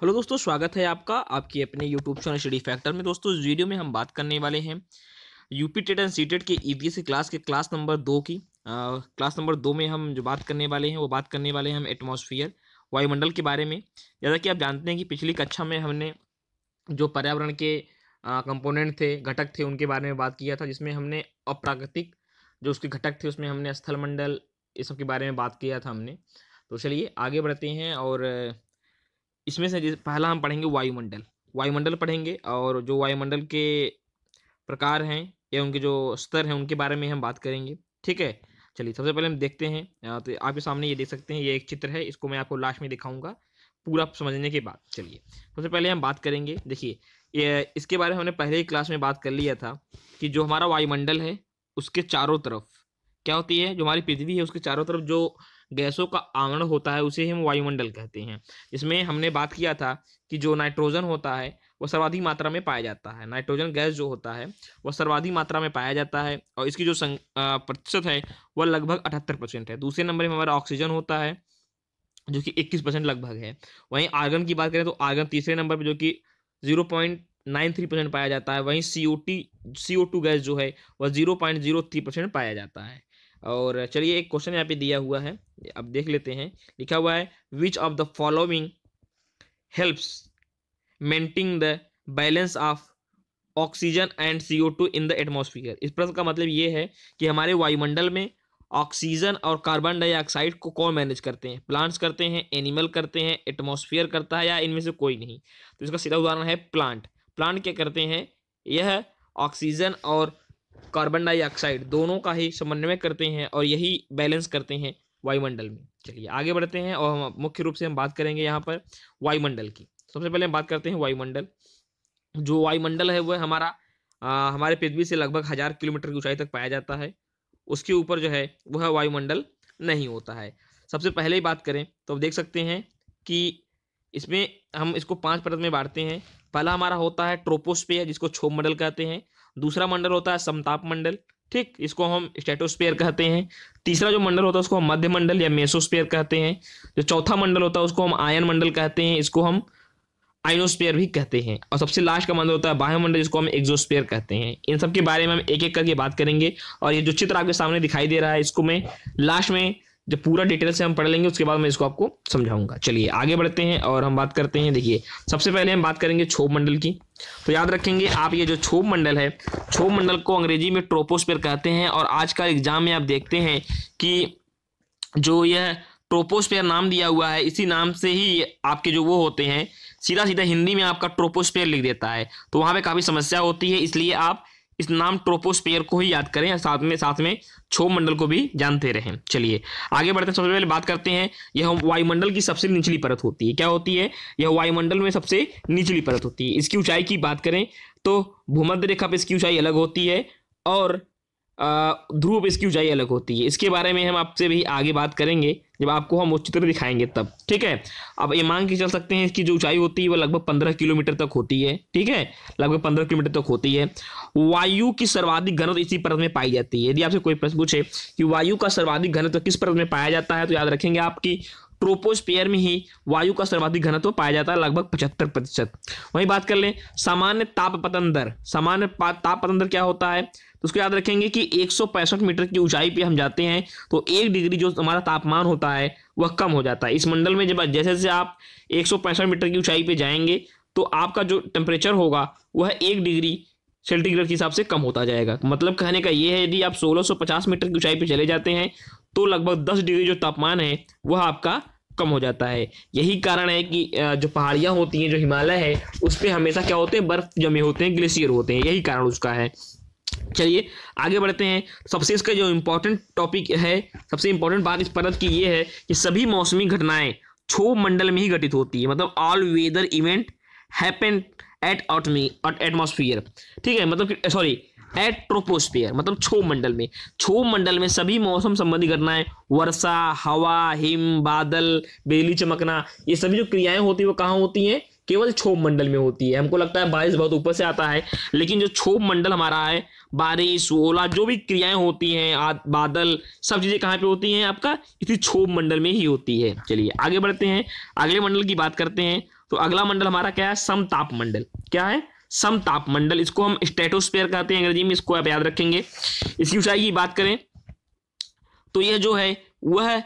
hello दोस्तों स्वागत है आपका आपकी अपने यूट्यूब चैनल स्टडी फैक्टर में दोस्तों इस वीडियो में हम बात करने वाले हैं UP TET and C TET के ईवीएस e क्लास के क्लास नंबर दो की आ, क्लास नंबर दो में हम जो बात करने वाले हैं वो बात करने वाले हैं हम एटमोसफियर वायुमंडल के बारे में जैसा कि आप जानते हैं कि पिछली कक्षा में हमने जो पर्यावरण के कंपोनेंट थे घटक थे उनके बारे में बात किया था जिसमें हमने अप्राकृतिक जो उसके घटक थे उसमें हमने स्थलमंडल इस सब के बारे में बात किया था हमने तो चलिए आगे बढ़ते हैं और इसमें से पहला हम पढ़ेंगे वायुमंडल वायुमंडल पढ़ेंगे और जो वायुमंडल के प्रकार हैं या उनके जो स्तर हैं उनके बारे में हम बात करेंगे ठीक है चलिए सबसे पहले हम देखते हैं तो आपके सामने ये देख सकते हैं ये एक चित्र है इसको मैं आपको लास्ट में दिखाऊंगा पूरा समझने के बाद चलिए सबसे पहले हम बात करेंगे देखिए इसके बारे में हमने पहले ही क्लास में बात कर लिया था कि जो हमारा वायुमंडल है उसके चारों तरफ क्या होती है जो हमारी पृथ्वी है उसके चारों तरफ जो गैसों का आवरण होता है उसे हम वायुमंडल कहते हैं इसमें हमने बात किया था कि जो नाइट्रोजन होता है वह सर्वाधिक मात्रा में पाया जाता है नाइट्रोजन गैस जो होता है वह सर्वाधिक मात्रा में पाया जाता है और इसकी जो प्रतिशत है वह लगभग अठहत्तर परसेंट है दूसरे नंबर में हमारा ऑक्सीजन होता है जो कि इक्कीस परसेंट लगभग है वहीं आर्गन की बात करें तो आर्गन तीसरे नंबर पर जो कि zero point nine three percent पाया जाता है वहीं C O T C O two gas जो है वह zero point zero three percent पाया जाता है और चलिए एक क्वेश्चन यहाँ पे दिया हुआ है अब देख लेते हैं लिखा हुआ है which of the following helps maintain the balance of oxygen and C O two in the atmosphere इस प्रश्न का मतलब ये है कि हमारे वायुमंडल में ऑक्सीजन और कार्बन डाइऑक्साइड को कौन मैनेज करते हैं प्लांट्स करते हैं एनिमल करते हैं एटमोसफियर करता है या इनमें से कोई नहीं तो इसका सीधा उदाहरण है प्लांट प्लांट क्या करते हैं यह ऑक्सीजन और कार्बन डाइऑक्साइड दोनों का ही समन्वय करते हैं और यही बैलेंस करते हैं वायुमंडल में चलिए आगे बढ़ते हैं और हम मुख्य रूप से हम बात करेंगे यहाँ पर वायुमंडल की सबसे पहले हम बात करते हैं वायुमंडल जो वायुमंडल है वह हमारा आ, हमारे पृथ्वी से लगभग हज़ार किलोमीटर की ऊंचाई तक पाया जाता है उसके ऊपर जो है वह वायुमंडल नहीं होता है सबसे पहले ही बात करें तो आप देख सकते हैं कि इसमें हम इसको पांच परत में बांटते हैं पहला हमारा होता है ट्रोपोस्फेयर जिसको छोप मंडल कहते हैं दूसरा मंडल होता है समताप मंडल ठीक इसको हम स्टेटोस्पेयर कहते हैं तीसरा जो मंडल होता है उसको हम मध्य मंडल या मेसोस्पेयर कहते हैं जो चौथा मंडल होता है उसको हम आयन मंडल कहते हैं इसको हम आइनोस्पेयर भी कहते हैं और सबसे लास्ट का मंडल होता है बाह्यमंडल जिसको हम एक्जोस्पेयर कहते हैं इन सब के बारे में हम एक एक करके बात करेंगे और ये जो चित्र आपके सामने दिखाई दे रहा है इसको मैं लास्ट में जब पूरा डिटेल से हम पढ़ लेंगे उसके बाद मैं इसको आपको समझाऊंगा चलिए आगे बढ़ते हैं और हम बात करते हैं देखिए सबसे पहले हम बात करेंगे छोभ मंडल की तो याद रखेंगे आप ये जो छोभ मंडल है छोभ मंडल को अंग्रेजी में ट्रोपोस्पेयर कहते हैं और आज का एग्जाम में आप देखते हैं कि जो यह ट्रोपोस्पेयर नाम दिया हुआ है इसी नाम से ही आपके जो वो होते हैं सीधा सीधा हिंदी में आपका ट्रोपोस्पेयर लिख देता है तो वहां पे काफ़ी समस्या होती है इसलिए आप इस नाम ट्रोपोस्पेयर को ही याद करें साथ में साथ में छो मंडल को भी जानते रहें चलिए आगे बढ़ते हैं सबसे पहले बात करते हैं यह वायुमंडल की सबसे निचली परत होती है क्या होती है यह वायुमंडल में सबसे निचली परत होती है इसकी ऊंचाई की बात करें तो भूमध्य रेखा पर इसकी ऊंचाई अलग होती है और ध्रुव पे इसकी ऊंचाई अलग होती है इसके बारे में हम आपसे भी आगे बात करेंगे जब आपको हम वो चित्र दिखाएंगे तब ठीक है अब ये मांग के चल सकते हैं इसकी जो ऊंचाई होती है वो लगभग पंद्रह किलोमीटर तक होती है ठीक है लगभग पंद्रह किलोमीटर तक होती है वायु की सर्वाधिक घनत्व इसी परत में पाई जाती है यदि आपसे कोई प्रश्न पूछे कि वायु का सर्वाधिक घनत्व किस परत में पाया जाता है तो याद रखेंगे आपकी ट्रोपोस्पियर में ही वायु का सर्वाधिक घनत्व पाया जाता है लगभग पचहत्तर प्रतिशत वहीं बात कर लें सामान्य ताप पतन दर सामान्य ताप पतन दर क्या होता है तो उसको याद रखेंगे कि एक मीटर की ऊंचाई पे हम जाते हैं तो एक डिग्री जो हमारा तापमान होता है वह कम हो जाता है इस मंडल में जब जैसे जैसे आप एक मीटर की ऊंचाई पे जाएंगे तो आपका जो टेम्परेचर होगा वह एक डिग्री सेंटीग्रेड के हिसाब से कम होता जाएगा मतलब कहने का ये है यदि आप 1650 मीटर की ऊंचाई पर चले जाते हैं तो लगभग 10 डिग्री जो तापमान है वह आपका कम हो जाता है यही कारण है कि जो पहाड़ियाँ होती हैं जो हिमालय है उस पर हमेशा क्या होते हैं बर्फ जमे होते हैं ग्लेशियर होते हैं यही कारण उसका है चलिए आगे बढ़ते हैं सबसे इसका जो इम्पोर्टेंट टॉपिक है सबसे इम्पोर्टेंट बात इस परत की ये है कि सभी मौसमी घटनाएं छो मंडल में ही घटित होती है मतलब all weather event happened at ऑटमी एट एटमोसफियर ठीक है मतलब सॉरी एट ट्रोपोस्फियर मतलब छो मंडल में छो मंडल में सभी मौसम संबंधी घटनाएं वर्षा हवा हिम बादल बिजली चमकना ये सभी जो क्रियाएं होती है वो कहाँ होती हैं केवल छोभ मंडल में होती है हमको लगता है बारिश बहुत ऊपर से आता है लेकिन जो छोभ मंडल हमारा है बारिश ओला जो भी क्रियाएं होती हैं बादल सब चीज़ें कहाँ पे होती हैं आपका इसी छोभ मंडल में ही होती है चलिए आगे बढ़ते हैं अगले मंडल की बात करते हैं तो अगला मंडल हमारा क्या है समताप मंडल क्या है समताप मंडल इसको हम स्टेटोस्पेयर कहते हैं अंग्रेजी में इसको आप याद रखेंगे इसकी ऊंचाई की बात करें तो यह जो है वह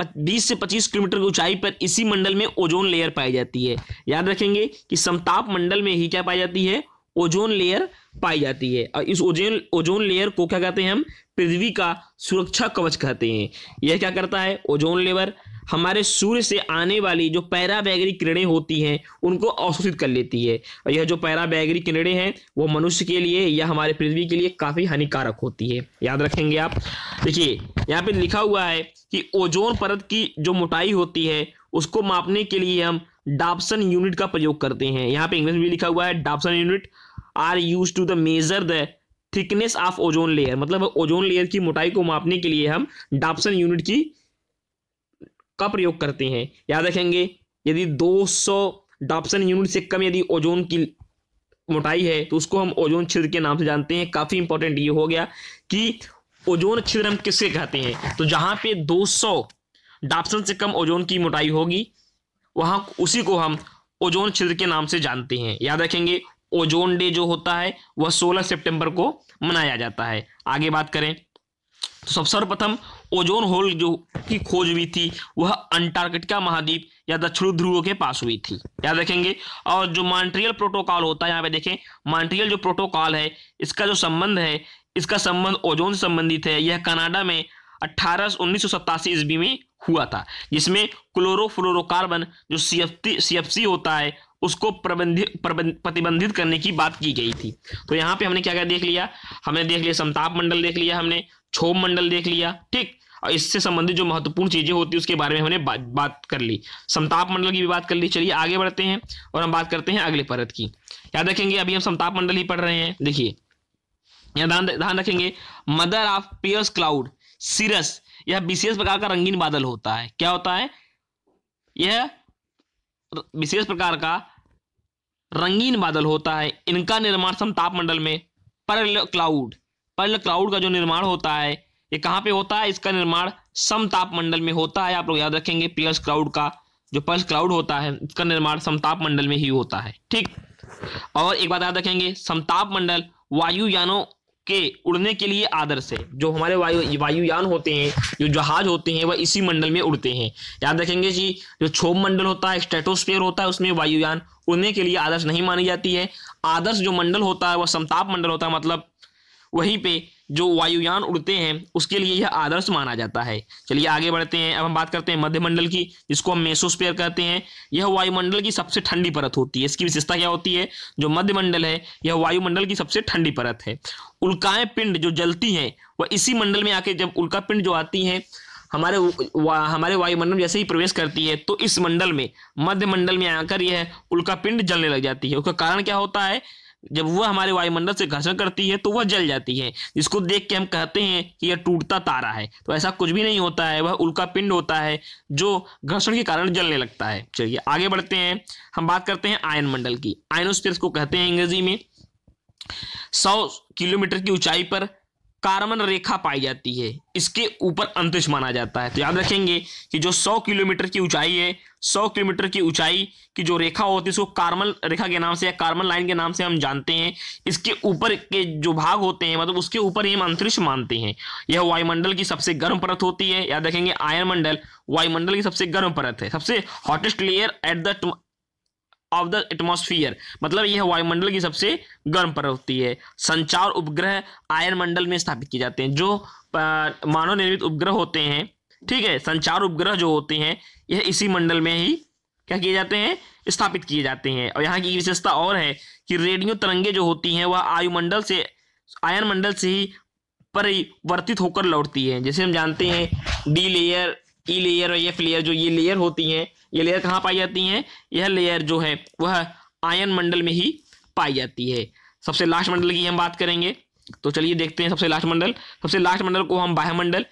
20 से 25 किलोमीटर की ऊंचाई पर इसी मंडल में ओजोन लेयर पाई जाती है याद रखेंगे कि समताप मंडल में ही क्या पाई जाती है ओजोन लेयर पाई जाती है और इस ओजोन ओजोन लेयर को क्या कहते हैं हम पृथ्वी का सुरक्षा कवच कहते हैं यह क्या करता है ओजोन लेवर हमारे सूर्य से आने वाली जो पैराबैगरी किरणें होती हैं उनको अवशोषित कर लेती है और यह जो पैराबैगरी किरणें हैं वो मनुष्य के लिए या हमारे पृथ्वी के लिए काफ़ी हानिकारक होती है याद रखेंगे आप देखिए यहाँ पे लिखा हुआ है कि ओजोन परत की जो मोटाई होती है उसको मापने के लिए हम डाप्सन यूनिट का प्रयोग करते हैं यहाँ पे इंग्लिश में भी लिखा हुआ है Dobson unit are use to the measure the thickness of ozone layer मतलब ओजोन लेयर की मोटाई को मापने के लिए हम डाप्सन यूनिट की का प्रयोग करते हैं याद रखेंगे यदि 200 डॉपसन यूनिट से कम यदि ओजोन की मोटाई है तो उसको हम ओजोन छिद्र के नाम से जानते हैं काफ़ी इंपॉर्टेंट ये हो गया कि ओजोन छिद्र हम किससे कहते हैं तो जहां पे 200 डॉपसन से कम ओजोन की मोटाई होगी वहां उसी को हम ओजोन छिद्र के नाम से जानते हैं याद रखेंगे ओजोन डे जो होता है वह 16 सितंबर को मनाया जाता है आगे बात करें तो सब सर्वप्रथम ओजोन होल जो की खोज हुई थी वह अंटार्कटिका महाद्वीप या दक्षिण ध्रुवों के पास हुई थी याद रखेंगे और जो मॉन्ट्रियल प्रोटोकॉल होता है यहाँ पे देखें मॉन्ट्रियल जो प्रोटोकॉल है इसका जो संबंध है इसका संबंध ओजोन से संबंधित है यह कनाडा में अट्ठारह उन्नीस ईस्वी में हुआ था जिसमें क्लोरोफ्लोरोकार्बन जो सीएफसी होता है उसको प्रबंधित प्रतिबंधित करने की बात की गई थी तो यहाँ पे हमने क्या क्या देख लिया हमने देख लिया समताप मंडल देख लिया हमने क्षोभ मंडल देख लिया ठीक और इससे संबंधित जो महत्वपूर्ण चीजें होती है उसके बारे में हमने बात बात कर ली समताप मंडल की भी बात कर ली चलिए आगे बढ़ते हैं और हम बात करते हैं अगले परत की याद रखेंगे अभी हम समताप मंडल ही पढ़ रहे हैं देखिए ध्यान रखेंगे mother of pearls cloud cirrus यह विशेष प्रकार का रंगीन बादल होता है क्या होता है यह विशेष प्रकार का रंगीन बादल होता है इनका निर्माण समताप मंडल में परल क्लाउड परल क्लाउड का जो निर्माण होता है ये कहाँ पे होता है इसका निर्माण समताप मंडल में होता है आप लोग याद रखेंगे पियर्स क्लाउड का जो पर्स क्लाउड होता है इसका निर्माण समताप मंडल में ही होता है ठीक और एक बात याद रखेंगे समताप मंडल वायुयानों के उड़ने के लिए आदर्श है जो हमारे वायु वायुयान होते हैं जो जहाज होते हैं वह इसी मंडल में उड़ते हैं याद रखेंगे जी जो क्षोभ मंडल होता है स्टेटोस्फेयर होता है उसमें वायुयान उड़ने के लिए आदर्श नहीं मानी जाती है आदर्श जो मंडल होता है वह समताप मंडल होता है मतलब वहीं पे जो वायुयान उड़ते हैं उसके लिए यह आदर्श माना जाता है चलिए आगे बढ़ते हैं अब हम बात करते हैं मध्यमंडल की जिसको हम मेसोस्पेयर कहते हैं यह वायुमंडल की सबसे ठंडी परत होती है इसकी विशेषता क्या होती है जो मध्यमंडल है यह वायुमंडल की सबसे ठंडी परत है उल्काएं पिंड जो जलती हैं वह इसी मंडल में आके जब उल्का पिंड जो आती हैं हमारे वा, हमारे वायुमंडल जैसे ही प्रवेश करती है तो इस मंडल में मध्यमंडल में आकर यह उल्का पिंड जलने लग जाती है उसका कारण क्या होता है जब वह हमारे वायुमंडल से घर्षण करती है तो वह जल जाती है इसको देख के हम कहते हैं कि यह टूटता तारा है तो ऐसा कुछ भी नहीं होता है वह उल्का पिंड होता है जो घर्षण के कारण जलने लगता है चलिए आगे बढ़ते हैं हम बात करते हैं आयन मंडल की आयनोस्पेयर को कहते हैं अंग्रेजी में सौ किलोमीटर की ऊंचाई पर कार्बन रेखा पाई जाती है इसके ऊपर अंतरिक्ष माना जाता है तो याद रखेंगे कि जो 100 किलोमीटर की ऊंचाई है 100 किलोमीटर की ऊंचाई की जो रेखा होती है उसको कार्बन रेखा के नाम से या कार्बन लाइन के नाम से हम जानते हैं इसके ऊपर के जो भाग होते हैं मतलब उसके ऊपर ही हम अंतरिक्ष मानते हैं यह वायुमंडल की सबसे गर्म परत होती है याद रखेंगे आयन मंडल वायुमंडल की सबसे गर्म परत है सबसे hottest layer at the of the atmosphere मतलब यह वायुमंडल की सबसे गर्म पर होती है संचार उपग्रह आयन मंडल में स्थापित किए जाते हैं जो मानव निर्मित उपग्रह होते हैं ठीक है संचार उपग्रह जो होते हैं यह इसी मंडल में ही क्या किए जाते हैं स्थापित किए जाते हैं और यहाँ की विशेषता और है कि रेडियो तरंगे जो होती हैं वह आयुमंडल से आयन मंडल से ही परिवर्तित होकर लौटती है जैसे हम जानते हैं D layer E e layer और एफ लेयर जो ये लेयर होती हैं ये लेयर कहाँ पाई जाती हैं यह लेयर जो है वह आयन मंडल में ही पाई जाती है सबसे लास्ट मंडल की हम बात करेंगे तो चलिए देखते हैं सबसे लास्ट मंडल सबसे लास्ट मंडल को हम बाह्यमंडल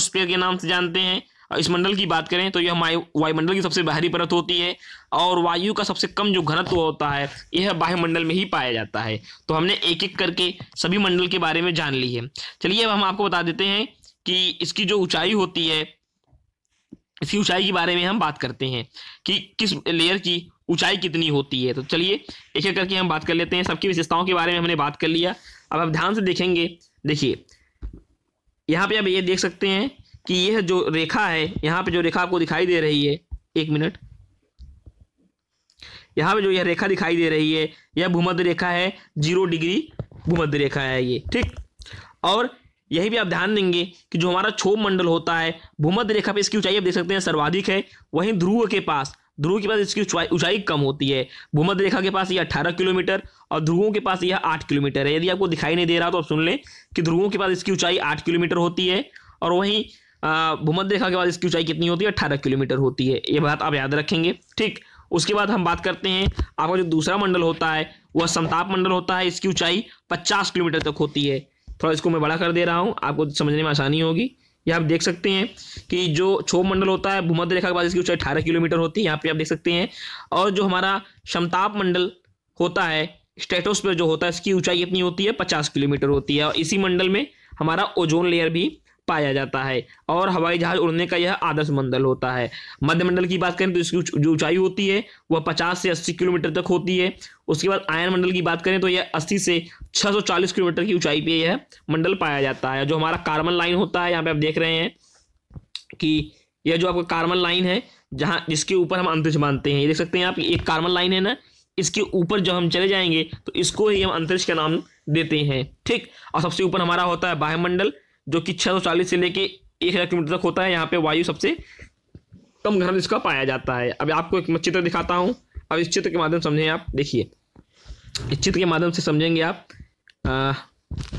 स्पेयर के नाम से जानते हैं और इस मंडल की बात करें तो यह हमारे वायुमंडल की सबसे बाहरी परत होती है और वायु का सबसे कम जो घनत्व होता है यह बाह्यमंडल में ही पाया जाता है तो हमने एक एक करके सभी मंडल के बारे में जान ली है चलिए अब हम आपको बता देते हैं कि इसकी जो ऊंचाई होती है इसकी ऊंचाई के बारे में हम बात करते हैं कि किस लेयर की ऊंचाई कितनी होती है तो चलिए एक एक करके हम बात कर लेते हैं सबकी विशेषताओं के बारे में हमने बात कर लिया अब आप ध्यान से देखेंगे देखिए यहाँ पे आप ये देख सकते हैं कि यह जो रेखा है यहाँ पे जो रेखा आपको दिखाई दे रही है एक मिनट यहाँ पे जो यह रेखा दिखाई दे रही है यह भूमध्य रेखा है जीरो डिग्री भूमध्य रेखा है ये ठीक और यही भी आप ध्यान देंगे कि जो हमारा क्षोभ मंडल होता है भूमध्य रेखा पे इसकी ऊंचाई आप देख सकते हैं सर्वाधिक है वहीं ध्रुव के पास ध्रुव के पास इसकी ऊंचाई कम होती है भूमध्य रेखा के पास यह 18 किलोमीटर और ध्रुवों के पास यह 8 किलोमीटर है यदि आपको दिखाई नहीं दे रहा तो आप सुन लें कि ध्रुवों के पास इसकी ऊंचाई 8 किलोमीटर होती है और वहीं भूमध्य रेखा के पास इसकी ऊंचाई कितनी होती है अट्ठारह किलोमीटर होती है ये बात आप याद रखेंगे ठीक उसके बाद हम बात करते हैं आपका जो दूसरा मंडल होता है वह संताप मंडल होता है इसकी ऊंचाई पचास किलोमीटर तक होती है थोड़ा इसको मैं बड़ा कर दे रहा हूँ आपको समझने में आसानी होगी ये आप देख सकते हैं कि जो क्षोभ मंडल होता है भूमध्य रेखा के बाद इसकी ऊंचाई अठारह किलोमीटर होती है यहाँ पे आप देख सकते हैं और जो हमारा क्षमताप मंडल होता है स्टेटोस्फीयर जो होता है इसकी ऊंचाई इतनी होती है पचास किलोमीटर होती है और इसी मंडल में हमारा ओजोन लेयर भी पाया जाता है और हवाई जहाज उड़ने का यह आदर्श मंडल होता है मध्य मंडल की बात करें तो इसकी जो ऊंचाई होती है वह 50 से 80 किलोमीटर तक होती है उसके बाद आयन मंडल की बात करें तो यह 80 से 640 किलोमीटर की ऊंचाई पे यह मंडल पाया जाता है जो हमारा कार्बन लाइन होता है यहाँ पे आप देख रहे हैं कि यह जो आपका कार्बन लाइन है जहाँ जिसके ऊपर हम अंतरिक्ष मानते हैं ये देख सकते हैं आप एक कार्बन लाइन है ना इसके ऊपर जब हम चले जाएंगे तो इसको ही हम अंतरिक्ष का नाम देते हैं ठीक और सबसे ऊपर हमारा होता है बाह्य मंडल जो कि 640 से लेके एक हज़ार किलोमीटर तक होता है यहाँ पे वायु सबसे कम घर इसका पाया जाता है अब आपको एक चित्र दिखाता हूँ अब इस चित्र के माध्यम से समझें आप देखिए इस चित्र के माध्यम से समझेंगे आप आ,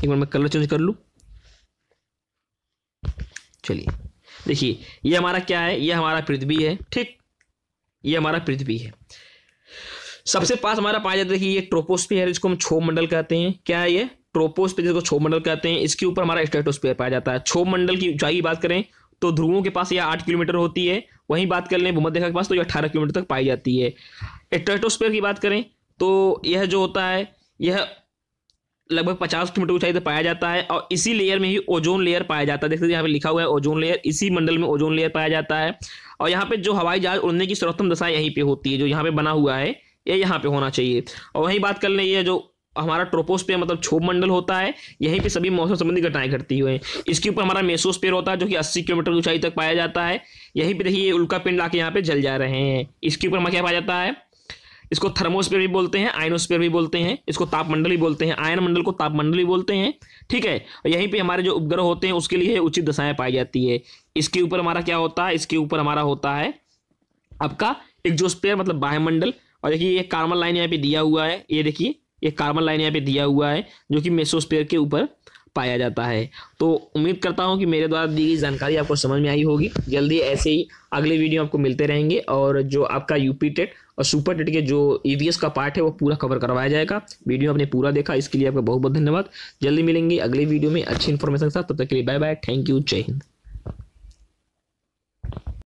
एक बार मैं कलर चेंज कर लूँ चलिए देखिए ये हमारा क्या है ये हमारा पृथ्वी है ठीक ये हमारा पृथ्वी है सबसे पास हमारा पाया जाता है कि ये ट्रोपोस्फीयर इसको हम छो मंडल कहते हैं क्या है ये ट्रोपोस पे जिसको क्षोभ मंडल कहते हैं इसके ऊपर हमारा स्ट्रेटोस्पेयर पाया जाता है क्षोभ मंडल की ऊंचाई की बात करें तो ध्रुवों के पास यह आठ किलोमीटर होती है वहीं बात कर लें भूमध्य रेखा के पास तो यह अठारह किलोमीटर तक पाई जाती है स्ट्रेटोस्पेयर की बात करें तो यह जो होता है यह लगभग पचास किलोमीटर ऊंचाई तक पाया जाता है और इसी लेयर में ही ओजोन लेयर पाया जाता है देख सकते यहाँ पे लिखा हुआ है ओजोन लेयर इसी मंडल में ओजोन लेयर पाया जाता है और यहाँ पे जो हवाई जहाज उड़ने की सर्वोत्तम दशा यहीं पे होती है जो यहाँ पे बना हुआ है ये यह यहाँ पे होना चाहिए और वहीं बात कर लें ये जो हमारा ट्रोपोस्पेयर मतलब छोप मंडल होता है यहीं पे सभी मौसम संबंधी घटनाएं घटती हुई हैं इसके ऊपर हमारा मेसोस्पेयर होता है जो कि 80 किलोमीटर ऊंचाई तक पाया जाता है यहीं पे देखिए उल्का पिंड लाके यहाँ पे जल जा रहे हैं इसके ऊपर हमारा क्या पाया जाता है इसको थर्मोस्पेयर भी बोलते हैं आयनोस्पेयर भी बोलते हैं इसको तापमंडल भी बोलते हैं आयन मंडल को तापमंडल भी बोलते हैं ठीक है और यहीं पे हमारे जो उपग्रह होते हैं उसके लिए उचित दशाएं पाई जाती है इसके ऊपर हमारा क्या होता है इसके ऊपर हमारा होता है आपका स्पेयर मतलब बाह्यमंडल और देखिए ये कार्मल लाइन यहाँ पे दिया हुआ है ये देखिए एक कार्बन लाइन यहाँ पे दिया हुआ है जो कि मेसोस्पेयर के ऊपर पाया जाता है तो उम्मीद करता हूँ कि मेरे द्वारा दी गई जानकारी आपको समझ में आई होगी जल्दी ऐसे ही अगले वीडियो आपको मिलते रहेंगे और जो आपका यूपी टेट और सुपर टेट के जो ईवीएस e का पार्ट है वो पूरा कवर करवाया जाएगा वीडियो आपने पूरा देखा इसके लिए आपका बहुत बहुत धन्यवाद जल्दी मिलेंगे अगले वीडियो में अच्छी इन्फॉर्मेशन के साथ तब तक के लिए बाय बाय थैंक यू जय हिंद